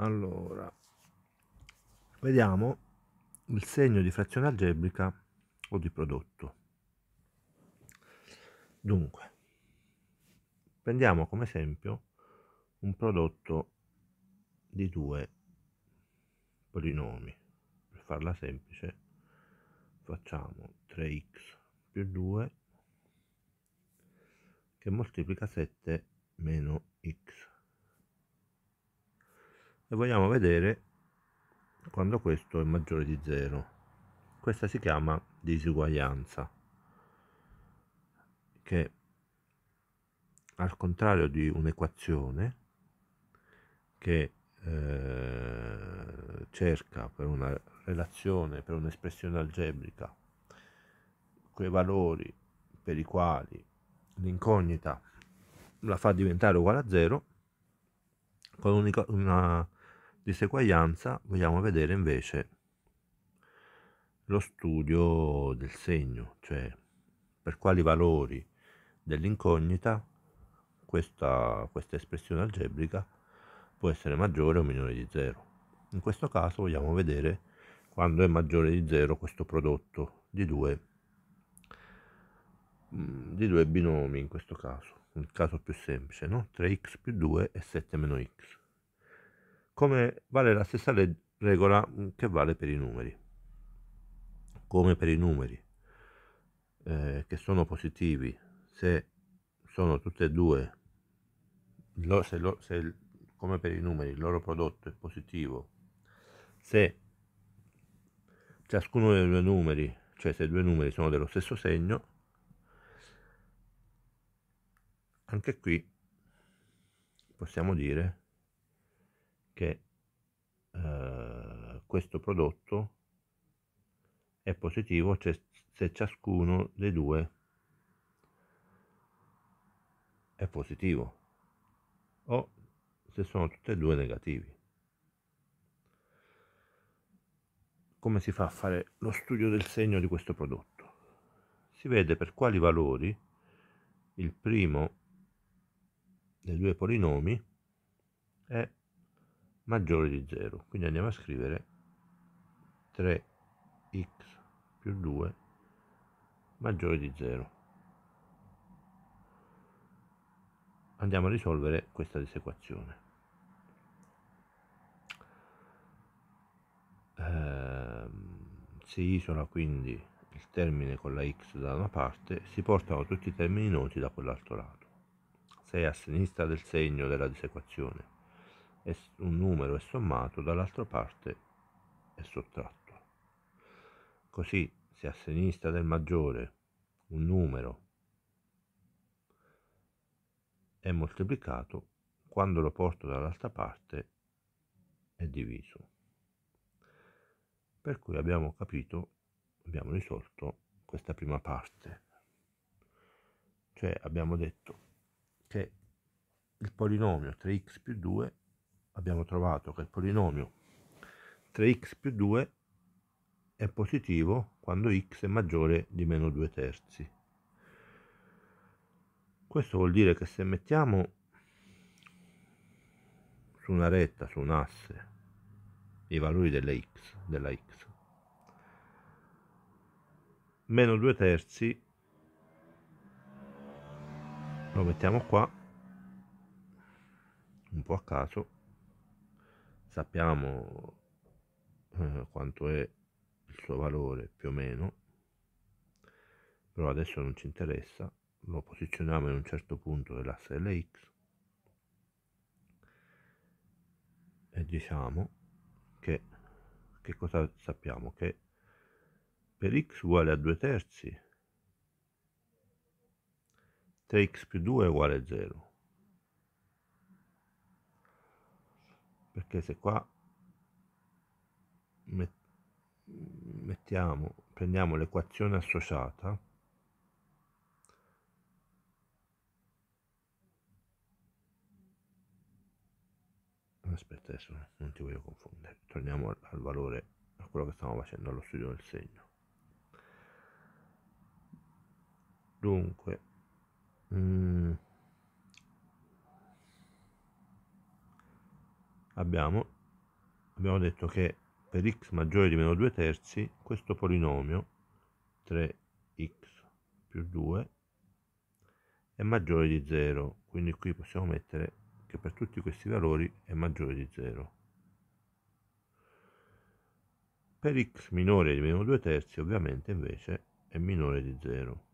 allora vediamo il segno di frazione algebrica o di prodotto dunque prendiamo come esempio un prodotto di due polinomi per farla semplice facciamo 3x più 2 che moltiplica 7 meno x e vogliamo vedere quando questo è maggiore di 0 questa si chiama disuguaglianza che al contrario di un'equazione che eh, cerca per una relazione, per un'espressione algebrica, quei valori per i quali l'incognita la fa diventare uguale a 0, con una, una diseguaglianza vogliamo vedere invece lo studio del segno, cioè per quali valori dell'incognita questa, questa espressione algebrica può essere maggiore o minore di 0. In questo caso vogliamo vedere quando è maggiore di 0 questo prodotto di due, mm, di due binomi in questo caso, il caso più semplice, no? 3x più 2 è 7 meno x come vale la stessa regola mm, che vale per i numeri. Come per i numeri eh, che sono positivi, se sono tutte e due, lo, se lo, se, come per i numeri, il loro prodotto è positivo, se ciascuno dei due numeri, cioè se i due numeri sono dello stesso segno, anche qui possiamo dire che eh, questo prodotto è positivo se ciascuno dei due è positivo o se sono tutti e due negativi. Come si fa a fare lo studio del segno di questo prodotto? Si vede per quali valori il primo dei due polinomi è maggiore di 0. Quindi andiamo a scrivere 3x più 2 maggiore di 0. Andiamo a risolvere questa disequazione. Ehm, si isola quindi il termine con la x da una parte, si portano tutti i termini noti da quell'altro lato. 6 a sinistra del segno della disequazione, un numero è sommato, dall'altra parte è sottratto. Così se a sinistra del maggiore un numero è moltiplicato, quando lo porto dall'altra parte è diviso. Per cui abbiamo capito, abbiamo risolto questa prima parte. Cioè abbiamo detto che il polinomio 3x più 2 abbiamo trovato che il polinomio 3x più 2 è positivo quando x è maggiore di meno 2 terzi. Questo vuol dire che se mettiamo su una retta, su un asse, i valori delle x, della x, meno 2 terzi lo mettiamo qua un po' a caso sappiamo eh, quanto è il suo valore più o meno, però adesso non ci interessa, lo posizioniamo in un certo punto dell'asse LX e diciamo che, che cosa sappiamo? Che per x uguale a 2 terzi 3x più 2 è uguale a 0 perché se qua mettiamo, prendiamo l'equazione associata, aspetta adesso non ti voglio confondere, torniamo al, al valore, a quello che stiamo facendo allo studio del segno. Dunque, mm, abbiamo, abbiamo detto che per x maggiore di meno 2 terzi questo polinomio 3x più 2 è maggiore di 0 quindi qui possiamo mettere che per tutti questi valori è maggiore di 0 per x minore di meno 2 terzi ovviamente invece è minore di 0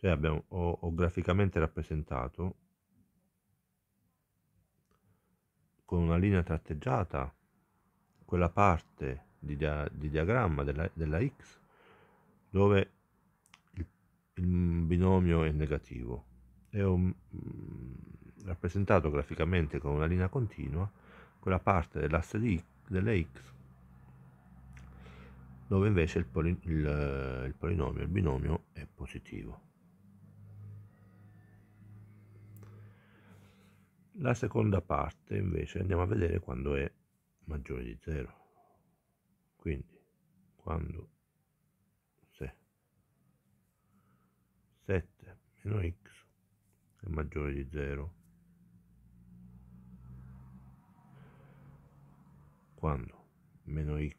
cioè abbiamo, ho, ho graficamente rappresentato con una linea tratteggiata quella parte di, dia- di diagramma della, della, x dove il, il, binomio è negativo. È un, mm, rappresentato graficamente con una linea continua quella parte dell'asse della x dove invece il, poli- il, il polinomio, il binomio è positivo. La seconda parte invece andiamo a vedere quando è maggiore di 0. Quindi quando 7 meno x è maggiore di 0. Quando meno x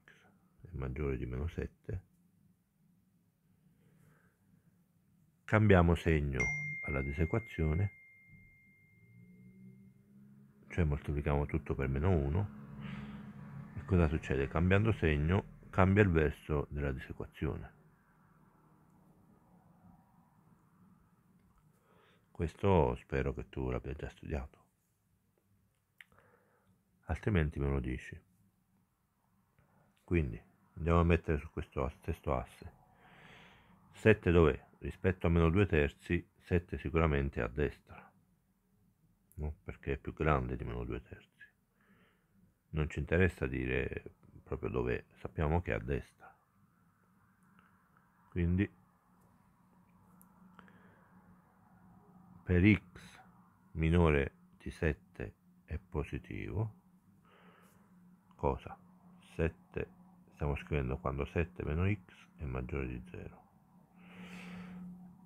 è maggiore di meno 7, cambiamo segno alla disequazione cioè moltiplichiamo tutto per meno 1 e cosa succede? Cambiando segno cambia il verso della disequazione. Questo spero che tu l'abbia già studiato, altrimenti me lo dici. Quindi andiamo a mettere su questo stesso asse. 7 dov'è? Rispetto a meno 2 terzi, 7 sicuramente a destra no? perché è più grande di meno 2 terzi. Non ci interessa dire proprio dove sappiamo che è a destra. Quindi per x minore di 7 è positivo, cosa? 7 stiamo scrivendo quando 7 meno x è maggiore di 0.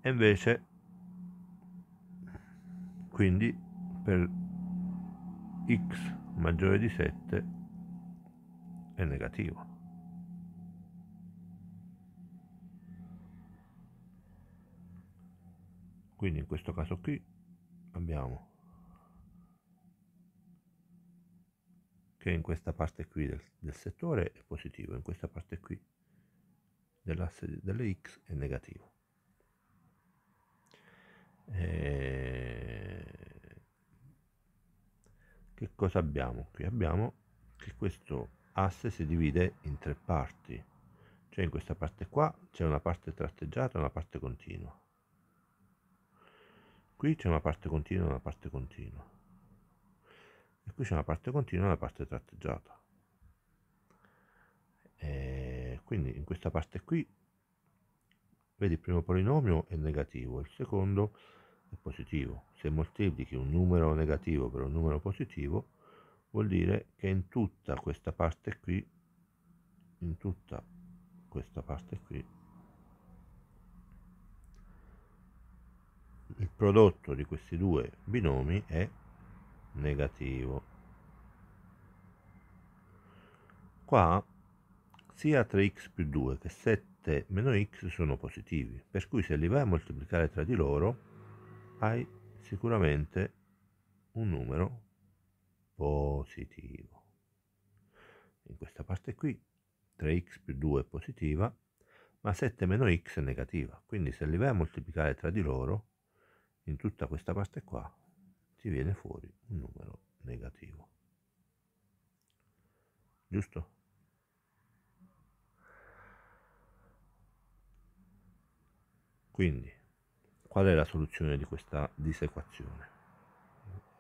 E invece, quindi per x maggiore di 7 è negativo. Quindi in questo caso qui abbiamo che in questa parte qui del, del settore è positivo, in questa parte qui dell'asse delle x è negativo. E eh, che cosa abbiamo? Qui abbiamo che questo asse si divide in tre parti, cioè in questa parte qua c'è una parte tratteggiata e una parte continua. Qui c'è una parte continua e una parte continua. E qui c'è una parte continua e una parte tratteggiata. E quindi in questa parte qui, vedi il primo polinomio è negativo, il secondo è è positivo. Se moltiplichi un numero negativo per un numero positivo, vuol dire che in tutta questa parte qui, in tutta questa parte qui, il prodotto di questi due binomi è negativo. Qua sia 3x più 2 che 7 meno x sono positivi, per cui se li vai a moltiplicare tra di loro hai sicuramente un numero positivo. In questa parte qui 3x più 2 è positiva, ma 7 meno x è negativa. Quindi se li vai a moltiplicare tra di loro, in tutta questa parte qua, ti viene fuori un numero negativo. Giusto? Quindi Qual è la soluzione di questa disequazione?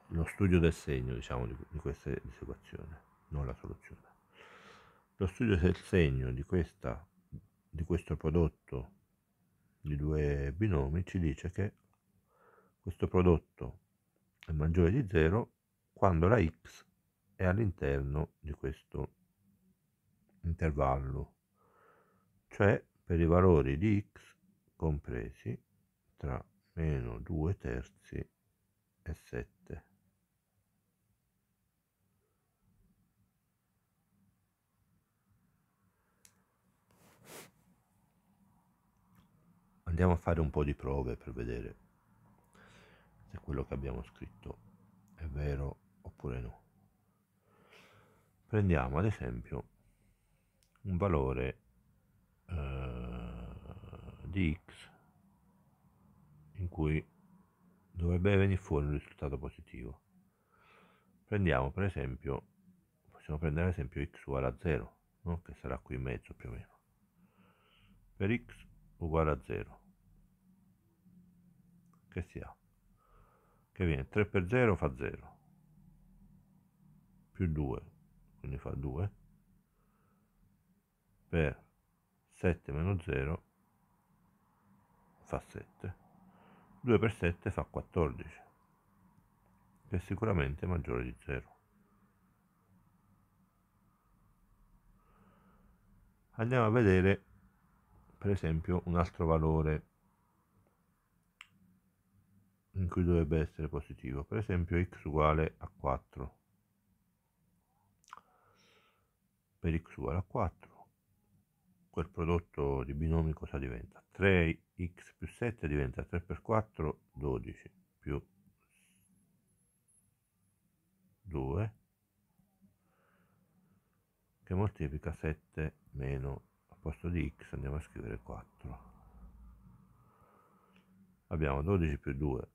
Lo studio del segno, diciamo, di, di questa disequazione, non la soluzione. Lo studio del segno di, questa, di questo prodotto di due binomi ci dice che questo prodotto è maggiore di 0 quando la x è all'interno di questo intervallo, cioè per i valori di x compresi tra meno due terzi e sette. Andiamo a fare un po' di prove per vedere se quello che abbiamo scritto è vero oppure no. Prendiamo ad esempio un valore eh, di x cui dovrebbe venire fuori un risultato positivo. Prendiamo per esempio, possiamo prendere ad esempio x uguale a 0, no? che sarà qui in mezzo più o meno. Per x uguale a 0, che si ha? Che viene 3 per 0 fa 0, più 2, quindi fa 2, per 7 meno 0 fa 7 2 per 7 fa 14, che è sicuramente maggiore di 0. Andiamo a vedere per esempio un altro valore in cui dovrebbe essere positivo, per esempio x uguale a 4. Per x uguale a 4 quel prodotto di binomi cosa diventa? 3x più 7 diventa 3 per 4, 12 più 2 che moltiplica 7 meno a posto di x andiamo a scrivere 4 abbiamo 12 più 2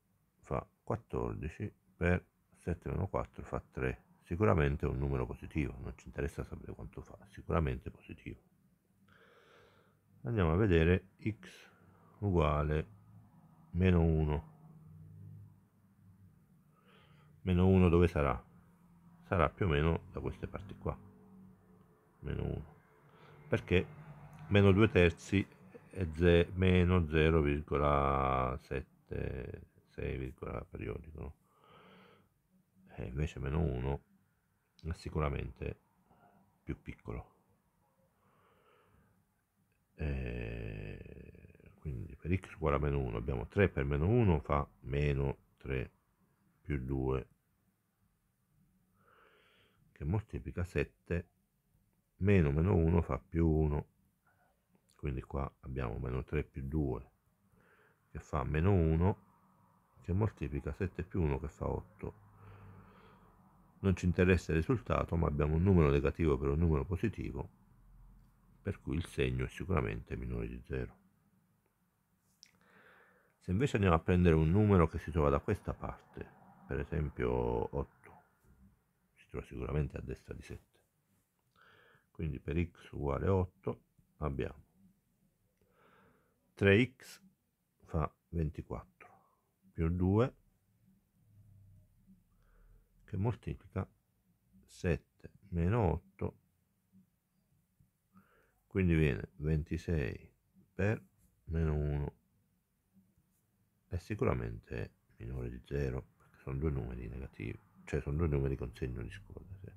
fa 14 per 7 meno 4 fa 3 sicuramente è un numero positivo non ci interessa sapere quanto fa sicuramente positivo andiamo a vedere x uguale meno 1 meno 1 dove sarà? sarà più o meno da queste parti qua meno 1 perché meno 2 terzi è ze meno 0,76 periodico no? e eh, invece meno 1 è sicuramente più piccolo eh, quindi per x uguale a meno 1 abbiamo 3 per meno 1 fa meno 3 più 2 che moltiplica 7 meno meno 1 fa più 1 quindi qua abbiamo meno 3 più 2 che fa meno 1 che moltiplica 7 più 1 che fa 8 non ci interessa il risultato ma abbiamo un numero negativo per un numero positivo per cui il segno è sicuramente minore di 0. Se invece andiamo a prendere un numero che si trova da questa parte, per esempio 8, si trova sicuramente a destra di 7. Quindi per x uguale 8 abbiamo 3x fa 24 più 2 che moltiplica 7 meno 8 quindi viene 26 per meno 1 è sicuramente minore di 0 perché sono due numeri negativi cioè sono due numeri con segno di scuola sì.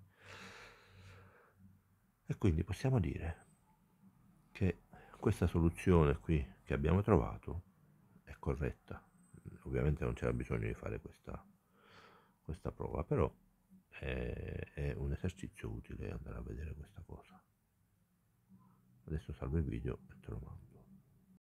e quindi possiamo dire che questa soluzione qui che abbiamo trovato è corretta ovviamente non c'era bisogno di fare questa, questa prova però è, è un esercizio utile andare a vedere questa cosa adesso salvo il video e te lo mando